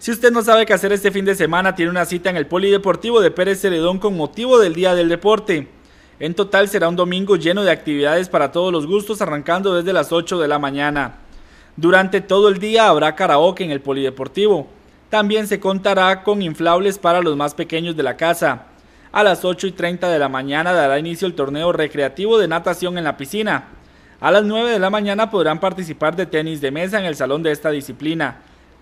Si usted no sabe qué hacer este fin de semana, tiene una cita en el Polideportivo de Pérez Celedón con motivo del Día del Deporte. En total será un domingo lleno de actividades para todos los gustos, arrancando desde las 8 de la mañana. Durante todo el día habrá karaoke en el Polideportivo. También se contará con inflables para los más pequeños de la casa. A las 8 y 30 de la mañana dará inicio el torneo recreativo de natación en la piscina. A las 9 de la mañana podrán participar de tenis de mesa en el salón de esta disciplina.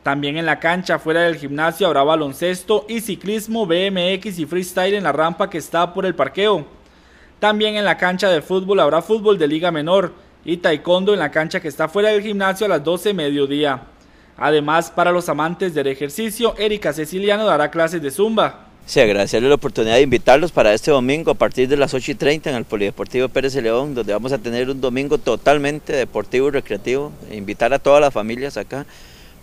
También en la cancha fuera del gimnasio habrá baloncesto y ciclismo, BMX y freestyle en la rampa que está por el parqueo. También en la cancha de fútbol habrá fútbol de liga menor y taekwondo en la cancha que está fuera del gimnasio a las 12 mediodía. Además, para los amantes del ejercicio, Erika Ceciliano dará clases de zumba. Sí, agradecerle la oportunidad de invitarlos para este domingo a partir de las 8 y 30 en el Polideportivo Pérez de León, donde vamos a tener un domingo totalmente deportivo y recreativo. E invitar a todas las familias acá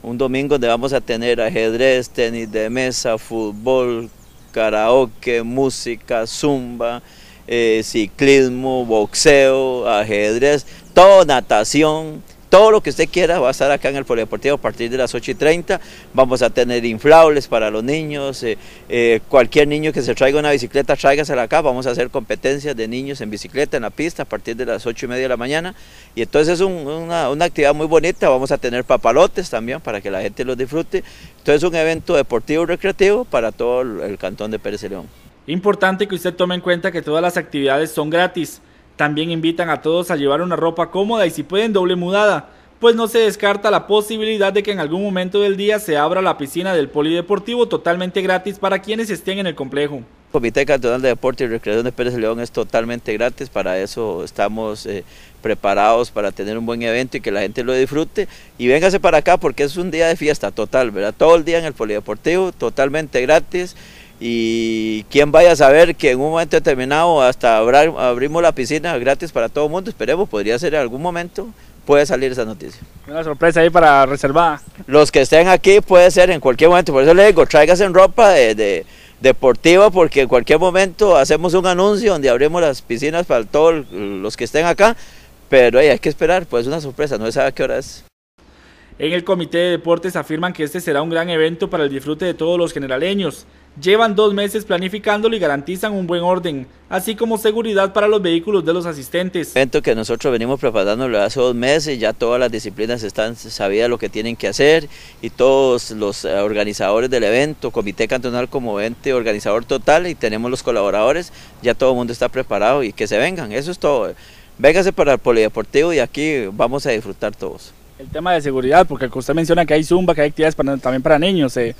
un domingo donde vamos a tener ajedrez, tenis de mesa, fútbol, karaoke, música, zumba, eh, ciclismo, boxeo, ajedrez, todo natación todo lo que usted quiera va a estar acá en el Polideportivo a partir de las 8 y 30. Vamos a tener inflables para los niños. Eh, eh, cualquier niño que se traiga una bicicleta, tráigasela acá. Vamos a hacer competencias de niños en bicicleta en la pista a partir de las 8 y media de la mañana. Y entonces es una, actividad muy bonita. Vamos a tener papalotes también para que la gente los disfrute. Entonces es un evento deportivo y recreativo para todo el cantón de Pérez y León. Importante que usted tome en cuenta que todas las actividades son gratis. También invitan a todos a llevar una ropa cómoda y si pueden doble mudada, pues no se descarta la posibilidad de que en algún momento del día se abra la piscina del polideportivo totalmente gratis para quienes estén en el complejo. El Comité Cantonal de Deporte y Recreación de Pérez León es totalmente gratis, para eso estamos eh, preparados para tener un buen evento y que la gente lo disfrute y véngase para acá porque es un día de fiesta total, ¿verdad? Todo el día en el polideportivo, totalmente gratis y quién vaya a saber que en un momento determinado hasta abrimos la piscina gratis para todo el mundo, esperemos, podría ser en algún momento, puede salir esa noticia. Una sorpresa ahí para reservar. Los que estén aquí puede ser en cualquier momento, por eso les digo, tráigas en ropa de, deportiva porque en cualquier momento hacemos un anuncio donde abrimos las piscinas para todos los que estén acá, pero hay que esperar, pues es una sorpresa, no se sabe a qué hora es. En el Comité de Deportes afirman que este será un gran evento para el disfrute de todos los generaleños. Llevan dos meses planificándolo y garantizan un buen orden, así como seguridad para los vehículos de los asistentes. El evento que nosotros venimos preparándolo hace dos meses, ya todas las disciplinas están sabidas lo que tienen que hacer y todos los eh, organizadores del evento, Comité Cantonal como ente organizador total y tenemos los colaboradores, ya todo el mundo está preparado y que se vengan, eso es todo. Véngase para el Polideportivo y aquí vamos a disfrutar todos. El tema de seguridad, porque usted menciona que hay zumba, que hay actividades para, también para niños. Eh,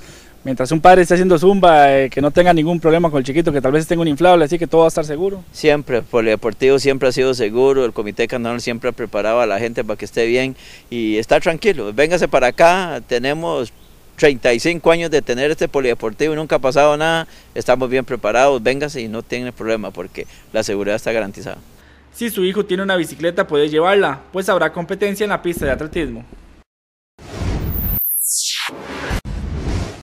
mientras un padre esté haciendo zumba, eh, que no tenga ningún problema con el chiquito, que tal vez tenga un inflable, así que todo va a estar seguro. Siempre, el polideportivo siempre ha sido seguro, el comité cantonal siempre ha preparado a la gente para que esté bien y está tranquilo. Véngase para acá, tenemos 35 años de tener este polideportivo y nunca ha pasado nada, estamos bien preparados, véngase y no tiene problema porque la seguridad está garantizada. Si su hijo tiene una bicicleta puede llevarla, pues habrá competencia en la pista de atletismo.